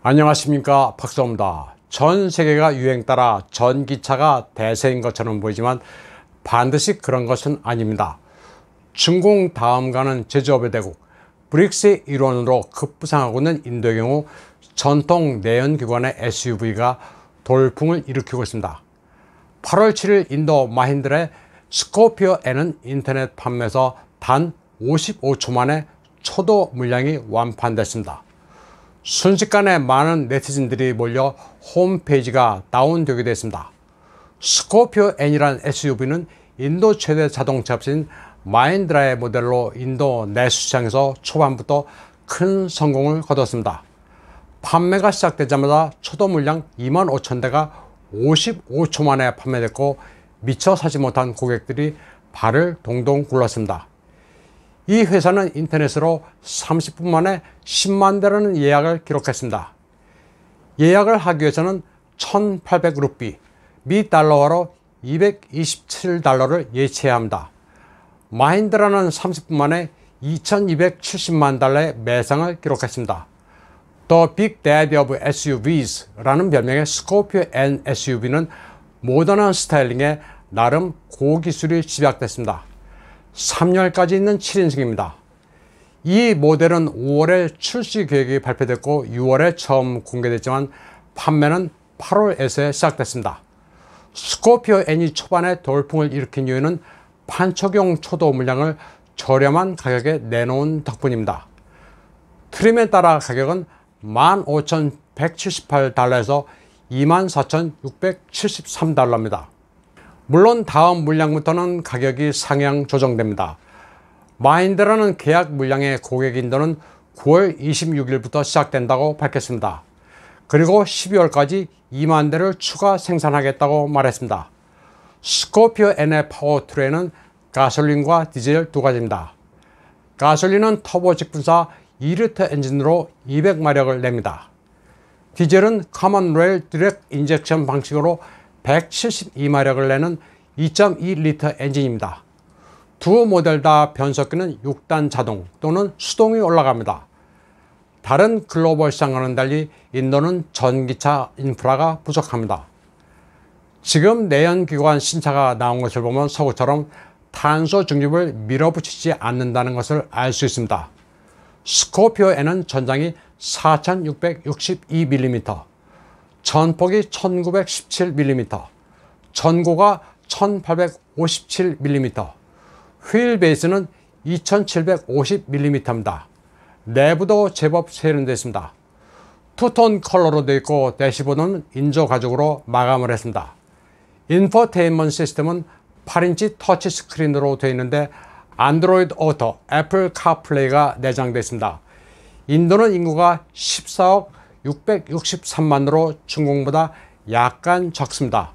안녕하십니까 박사입니다 전 세계가 유행 따라 전기차가 대세인 것처럼 보이지만 반드시 그런 것은 아닙니다 중공 다음가는 제조업의 대국 브릭스 의 일원으로 급부상하고 있는 인도의 경우 전통 내연기관의 SUV가 돌풍을 일으키고 있습니다 8월 7일 인도 마힌드레스코피어 N은 인터넷 판매에서 단 55초 만에 초도 물량이 완판됐습니다 순식간에 많은 네티즌들이 몰려 홈페이지가 다운되게 됐습니다. 스코피오 N이란 SUV는 인도 최대 자동차 업체인 마인드라의 모델로 인도 내수시장에서 초반부터 큰 성공을 거뒀습니다. 판매가 시작되자마자 초도 물량 2만 5천 대가 55초 만에 판매됐고 미처 사지 못한 고객들이 발을 동동 굴렀습니다. 이 회사는 인터넷으로 30분 만에 10만 대라는 예약을 기록했습니다. 예약을 하기 위해서는 1,800 루피, 미 달러화로 227달러를 예치해야 합니다. 마인드라는 30분 만에 2270만 달러의 매상을 기록했습니다. The Big Daddy of SUVs라는 별명의 스코피오 N SUV는 모던한 스타일링에 나름 고기술이 집약됐습니다. 3월까지 있는 7인승입니다. 이 모델은 5월에 출시 계획이 발표됐고 6월에 처음 공개됐지만 판매는 8월에서 시작됐습니다. 스코피오 N이 초반에 돌풍을 일으킨 이유는 판촉용 초도 물량을 저렴한 가격에 내놓은 덕분입니다. 트림에 따라 가격은 15,178달러에서 24,673달러입니다. 물론 다음 물량부터는 가격이 상향 조정됩니다. 마인드라는 계약 물량의 고객 인도는 9월 26일부터 시작된다고 밝혔습니다. 그리고 12월까지 2만 대를 추가 생산하겠다고 말했습니다. 스코피오 N의 파워트레인은 가솔린과 디젤 두 가지입니다. 가솔린은 터보 직분사 2리터 엔진으로 200마력을 냅니다. 디젤은 커먼 레일 디렉 인젝션 방식으로 172마력을 내는 2.2리터 엔진입니다. 두 모델 다 변속기는 6단 자동 또는 수동이 올라갑니다. 다른 글로벌 시장과는 달리 인도는 전기차 인프라가 부족합니다. 지금 내연기관 신차가 나온 것을 보면 서구처럼 탄소 중립을 밀어붙이지 않는다는 것을 알 수 있습니다. 스코피오에는 전장이 4662mm, 전폭이 1917mm, 전고가 1857mm, 휠 베이스는 2750mm입니다. 내부도 제법 세련됐습니다 투톤 컬러로 되어 있고 대시보드는 인조 가죽으로 마감을 했습니다. 인포테인먼트 시스템은 8인치 터치 스크린으로 되어 있는데 안드로이드 오토, 애플 카플레이가 내장되어 있습니다. 인도는 인구가 14억 663만으로 중국보다 약간 적습니다.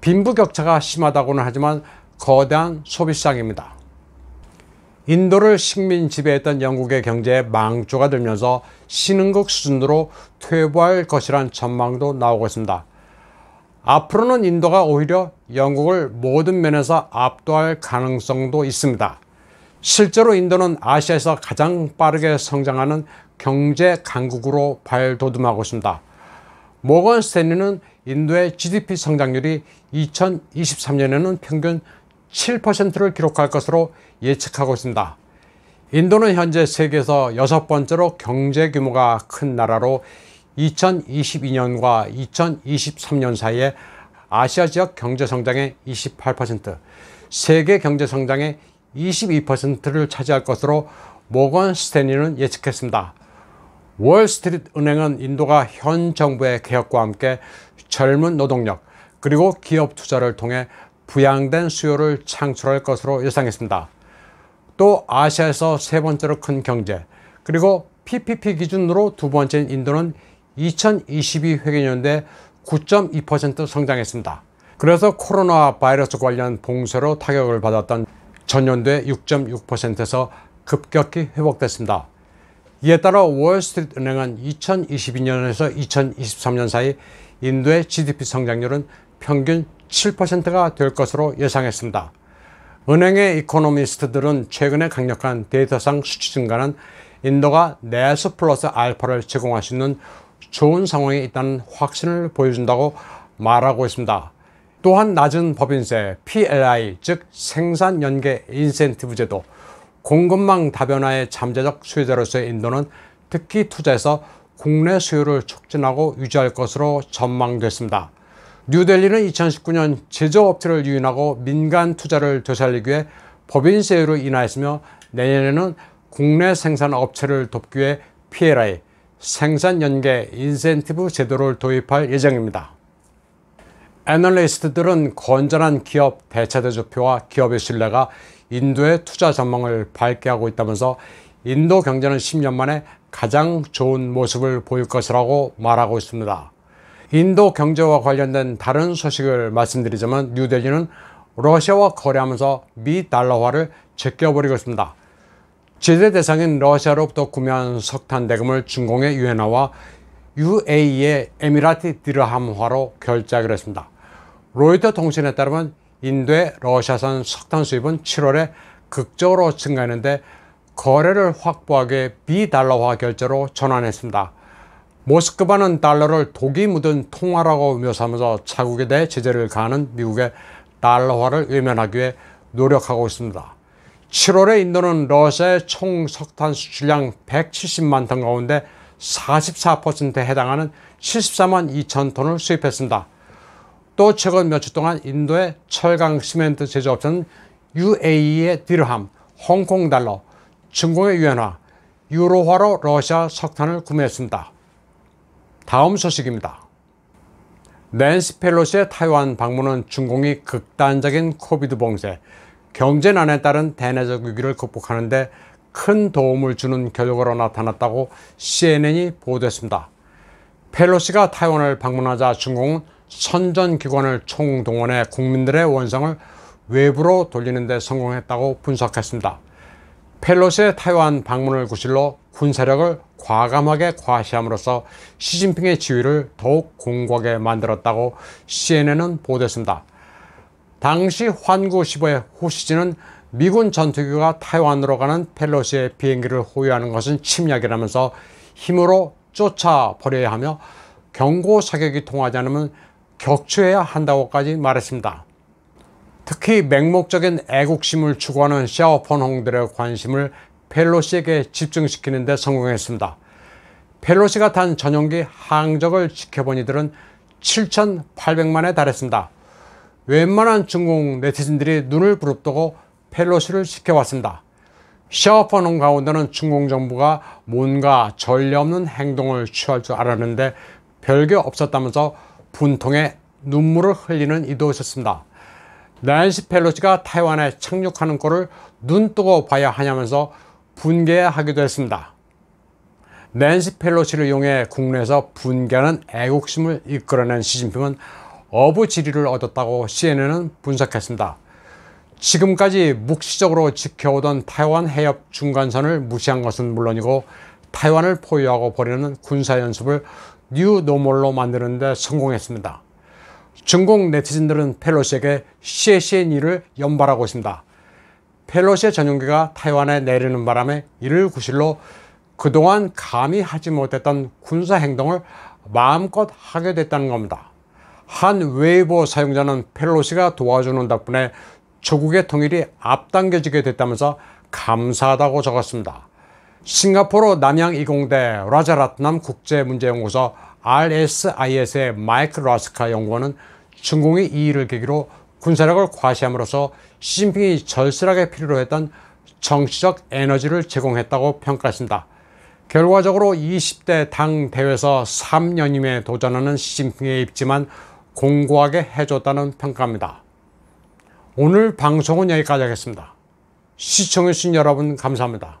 빈부격차가 심하다고는 하지만 거대한 소비시장입니다. 인도를 식민 지배했던 영국의 경제에 망조가 들면서 신흥국 수준으로 퇴보할 것이란 전망도 나오고 있습니다. 앞으로는 인도가 오히려 영국을 모든 면에서 압도할 가능성도 있습니다. 실제로 인도는 아시아에서 가장 빠르게 성장하는 경제 강국으로 발돋움하고 있습니다. 모건 스탠리는 인도의 GDP 성장률이 2023년에는 평균 7%를 기록할 것으로 예측하고 있습니다. 인도는 현재 세계에서 여섯 번째로 경제 규모가 큰 나라로 2022년과 2023년 사이에 아시아 지역 경제 성장의 28%, 세계 경제 성장의 22%를 차지할 것으로 모건 스탠리는 예측했습니다. 월스트리트 은행은 인도가 현 정부의 개혁과 함께 젊은 노동력 그리고 기업 투자를 통해 부양된 수요를 창출할 것으로 예상했습니다. 또 아시아에서 세 번째로 큰 경제 그리고 PPP 기준으로 두 번째인 인도는 2022회계년도9.2% 성장했습니다. 그래서 코로나 바이러스 관련 봉쇄로 타격을 받았던 전년도의 6.6%에서 급격히 회복됐습니다. 이에 따라 월스트리트 은행은 2022년에서 2023년 사이 인도의 GDP 성장률은 평균 7%가 될 것으로 예상했습니다. 은행의 이코노미스트들은 최근에 강력한 데이터상 수치 증가는 인도가 내수 플러스 알파를 제공할 수 있는 좋은 상황에 있다는 확신을 보여준다고 말하고 있습니다. 또한 낮은 법인세 PLI 즉 생산연계 인센티브 제도 공급망 다변화의 잠재적 수혜자로서의 인도는 특히 투자에서 국내 수요를 촉진하고 유지할 것으로 전망됐습니다. 뉴델리는 2019년 제조업체를 유인하고 민간 투자를 되살리기 위해 법인세율을 인하했으며 내년에는 국내 생산 업체를 돕기 위해 PLI, 생산연계 인센티브 제도를 도입할 예정입니다. 애널리스트들은 건전한 기업 대체대조표와 기업의 신뢰가 인도의 투자 전망을 밝게 하고 있다면서 인도 경제는 10년 만에 가장 좋은 모습을 보일 것이라고 말하고 있습니다. 인도 경제와 관련된 다른 소식을 말씀드리자면 뉴델리는 러시아와 거래하면서 미 달러화를 제껴버리고 있습니다. 제재 대상인 러시아로부터 구매한 석탄 대금을 중공의 유엔화와 UAE의 에미라티 디르함화로 결제하기로 했습니다. 로이터 통신에 따르면 인도의 러시아산 석탄 수입은 7월에 극적으로 증가했는데 거래를 확보하게 비달러화 결제로 전환했습니다. 모스크바는 달러를 독이 묻은 통화라고 묘사하면서 자국에 대해 제재를 가하는 미국의 달러화를 외면하기 위해 노력하고 있습니다. 7월에 인도는 러시아의 총 석탄 수출량 170만 톤 가운데 44%에 해당하는 74만 2천 톤을 수입했습니다. 또 최근 몇 주 동안 인도의 철강 시멘트 제조업체는 UAE의 디르함, 홍콩 달러, 중국의 유엔화, 유로화로 러시아 석탄을 구매했습니다. 다음 소식입니다. 낸시 펠로시의 타이완 방문은 중공이 극단적인 코비드 봉쇄, 경제난에 따른 대내적 위기를 극복하는 데 큰 도움을 주는 결과로 나타났다고 CNN이 보도했습니다. 펠로시가 타이완을 방문하자 중공은 선전기관을 총동원해 국민들의 원성을 외부로 돌리는 데 성공했다고 분석했습니다. 펠로시의 타이완 방문을 구실로 군사력을 과감하게 과시함으로써 시진핑의 지위를 더욱 공고하게 만들었다고 CNN은 보도했습니다. 당시 환구 시보의 호시진은 미군 전투기가 타이완으로 가는 펠로시의 비행기를 호위하는 것은 침략이라면서 힘으로 쫓아버려야 하며 경고 사격이 통하지 않으면 격추해야 한다고까지 말했습니다. 특히 맹목적인 애국심을 추구하는 샤오펀 홍들의 관심을 펠로시에게 집중시키는 데 성공했습니다. 펠로시가 탄 전용기 항적을 지켜본 이들은 7,800만에 달했습니다. 웬만한 중국 네티즌들이 눈을 부릅뜨고 펠로시를 지켜왔습니다. 샤오펀홍 가운데는 중국 정부가 뭔가 전례 없는 행동을 취할 줄 알았는데 별게 없었다면서 분통에 눈물을 흘리는 이도 있었습니다. 낸시 펠로시가 타이완에 착륙하는 꼴을 눈뜨고 봐야 하냐면서 분개하기도 했습니다. 낸시 펠로시를 이용해 국내에서 분개하는 애국심을 이끌어낸 시진핑은 어부지리를 얻었다고 CNN은 분석했습니다. 지금까지 묵시적으로 지켜오던 타이완 해협 중간선을 무시한 것은 물론이고 타이완을 포위하고 버리는 군사연습을 뉴 노멀로 만드는데 성공했습니다. 중국 네티즌들은 펠로시에게 c c n 엔이를 연발하고 있습니다. 펠로시의 전용기가 타이완에 내리는 바람에 이를 구실로 그동안 감히 하지 못했던 군사 행동을 마음껏 하게 됐다는 겁니다. 한 웨이보 사용자는 펠로시가 도와주는 덕분에 조국의 통일이 앞당겨지게 됐다면서 감사하다고 적었습니다. 싱가포르 남양이공대 라자라트남 국제문제연구소 RSIS의 마이크 라스카 연구원은 중공의 이의를 계기로 군사력을 과시함으로써 시진핑이 절실하게 필요로 했던 정치적 에너지를 제공했다고 평가했습니다. 결과적으로 20대 당 대회에서 3년임에 도전하는 시진핑의 입지만 공고하게 해줬다는 평가입니다. 오늘 방송은 여기까지 하겠습니다. 시청해주신 여러분 감사합니다.